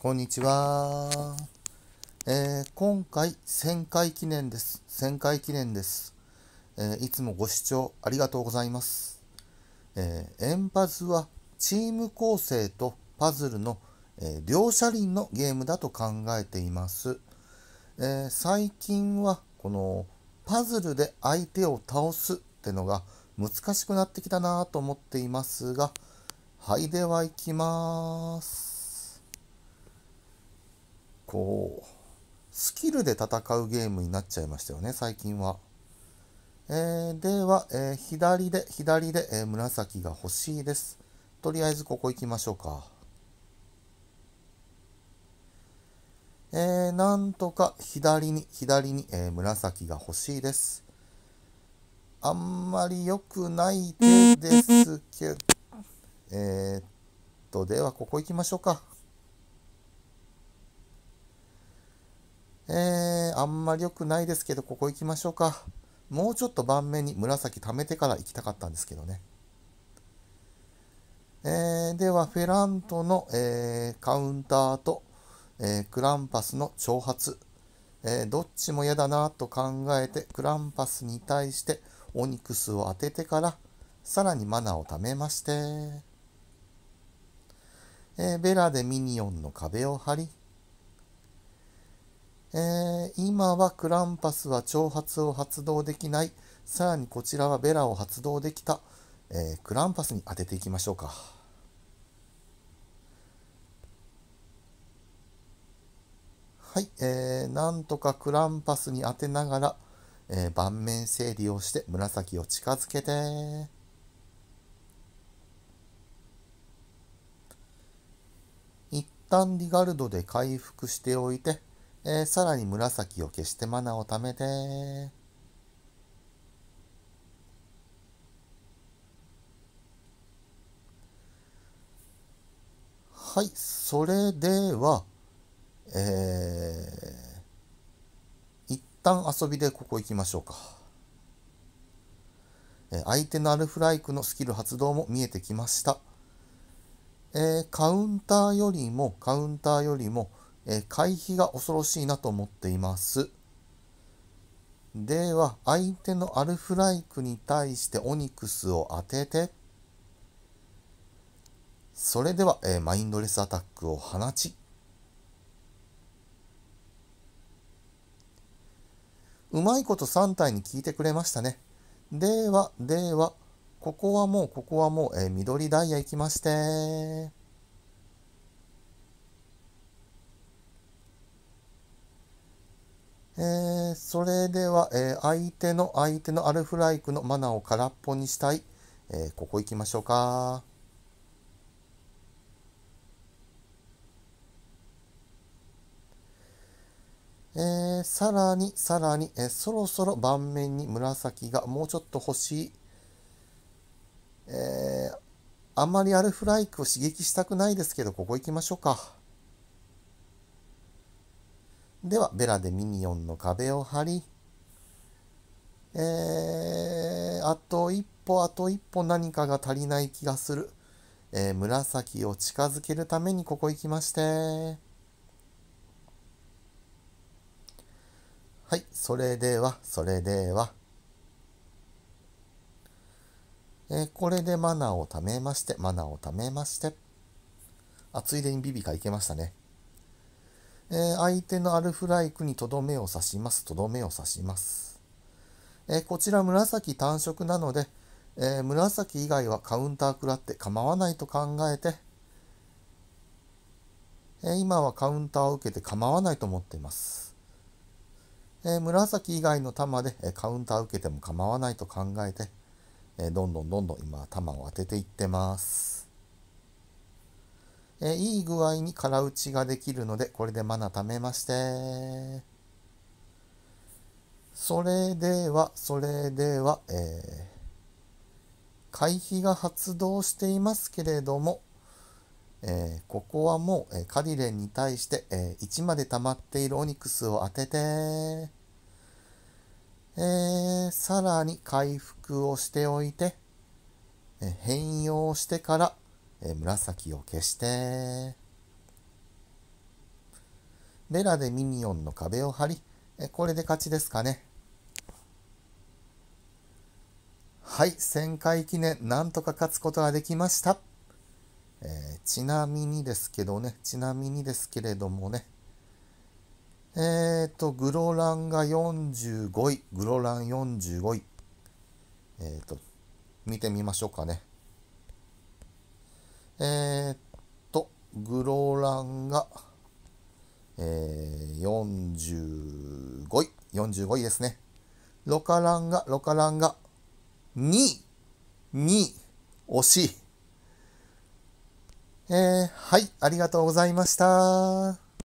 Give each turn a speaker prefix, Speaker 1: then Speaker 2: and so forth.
Speaker 1: こんにちは。えー、今回1000回記念です。1000回記念です、えー、いつもご視聴ありがとうございます。えー、エンパズはチーム構成とパズルの、え両車輪のゲームだと考えています。え最近はこのパズルで相手を倒すってのが難しくなってきたなと思っていますが、はい、では行きます。こうスキルで戦うゲームになっちゃいましたよね最近は。えー、では、えー、左で左で、えー、紫が欲しいです。とりあえずここ行きましょうか。えー、なんとか左に左に、えー、紫が欲しいです。あんまり良くない手ですけど、えー、っと、ではここ行きましょうか。えー、あんまり良くないですけど、ここ行きましょうか。もうちょっと盤面に紫貯めてから行きたかったんですけどね。えー、では、フェラントの、えー、カウンターと、えクランパスの挑発。えどっちも嫌だなと考えて、クランパスに対してオニクスを当ててから、さらにマナーを貯めまして、えベラでミニオンの壁を張り、えー、今はクランパスは挑発を発動できない。さらにこちらはベラを発動できた。えー、クランパスに当てていきましょうか。はい、えー、なんとかクランパスに当てながら、えー、盤面整理をして紫を近づけて。一旦リガルドで回復しておいて、えー、さらに紫を消してマナを貯めて、はい、それでは、えー、一旦遊びでここ行きましょうか。えー、相手のアルフライクのスキル発動も見えてきました。えー、カウンターよりも、カウンターよりも、え回避が恐ろしいなと思っています。では、相手のアルフライクに対してオニクスを当てて、それでは、えマインドレスアタックを放ち、うまいこと3体に聞いてくれましたね。では、では、ここはもう、ここはもう、えー、緑ダイヤ行きましてえー、それでは、えー、相手の相手のアルフライクのマナーを空っぽにしたい、えー、ここ行きましょうか。えー、さらにさらに、えー、そろそろ盤面に紫がもうちょっと欲しい、えー、あんまりアルフライクを刺激したくないですけどここ行きましょうか。ではベラでミニオンの壁を張り、えー、あと一歩あと一歩何かが足りない気がする、えー、紫を近づけるためにここ行きましてはいそれではそれではえー、これでマナーを貯めまして、マナーを貯めまして。あ、ついでにビビがいけましたね。えー、相手のアルフライクにとどめを刺します。とどめを刺します。えー、こちら紫単色なので、えー、紫以外はカウンター食らって構わないと考えて、え今はカウンターを受けて構わないと思っています。え紫以外の玉で、えカウンターを受けても構わないと考えて、えどんどんどんどん今玉を当てていってます。えいい具合に空打ちができるので、これでマナ貯めまして。それでは、それでは、えー、回避が発動していますけれども、えー、ここはもう、えー、カリレンに対して、えー、1まで溜まっているオニクスを当てて、えー、さらに回復をしておいて、え変容してから、えー、紫を消して、ベラでミニオンの壁を張り、えこれで勝ちですかね。はい、1000回記念、なんとか勝つことができました。えー、ちなみにですけどね、ちなみにですけれどもね、えっ、ー、と、グロランが45位、グロラン45位、えっ、ー、と、見てみましょうかね。えー、っと、グロランが、えー、45位、45位ですね。ロカランが、ロカランが、2位、2位、惜しい。えー、はい、ありがとうございました。